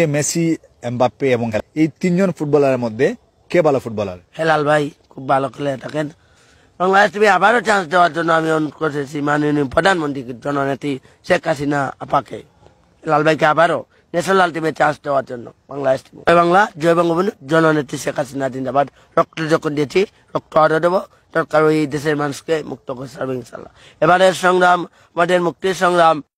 যে Messi Mbappe এবং এই তিনজন ফুটবলারের মধ্যে কে ভালো ফুটবলার হেলাল ভাই খুব ভালো খেলে থাকেন বাংলাদেশ টিভি আবারও চান্স দেওয়ার জন্য আমি অনুরোধ করেছি মাননীয় প্রধানমন্ত্রী জননেত্রী শেখ হাসিনা আপাকে হেলাল ভাইকে আবারও ন্যাশনাল টিভি চান্স দেওয়ার জন্য বাংলাদেশ টিম বাংলা জয় বঙ্গবন্ধু জননেত্রী শেখ হাসিনা জিন্দাবাদ রক্ত যখন দিয়েছি রক্ত আরও দেবো দরকার ওই দেশের মানুষকে মুক্ত করে হবে এবারের সংগ্রাম আমাদের মুক্তির সংগ্রাম